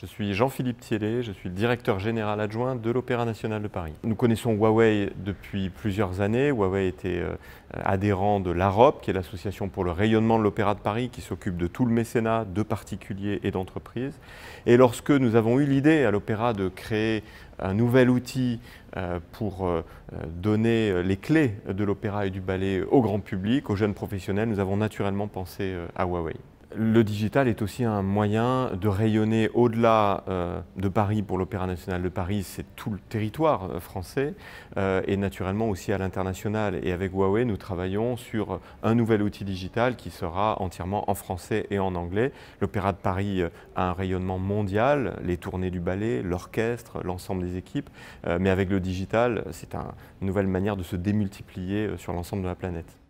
Je suis Jean-Philippe Thielé, je suis le directeur général adjoint de l'Opéra national de Paris. Nous connaissons Huawei depuis plusieurs années. Huawei était euh, adhérent de l'AROP, qui est l'association pour le rayonnement de l'Opéra de Paris, qui s'occupe de tout le mécénat de particuliers et d'entreprises. Et lorsque nous avons eu l'idée à l'Opéra de créer un nouvel outil euh, pour euh, donner les clés de l'opéra et du ballet au grand public, aux jeunes professionnels, nous avons naturellement pensé à Huawei le digital est aussi un moyen de rayonner au-delà euh, de Paris pour l'Opéra national de Paris, c'est tout le territoire euh, français, euh, et naturellement aussi à l'international. Et avec Huawei, nous travaillons sur un nouvel outil digital qui sera entièrement en français et en anglais. L'Opéra de Paris a un rayonnement mondial, les tournées du ballet, l'orchestre, l'ensemble des équipes, mais avec le digital, c'est une nouvelle manière de se démultiplier sur l'ensemble de la planète.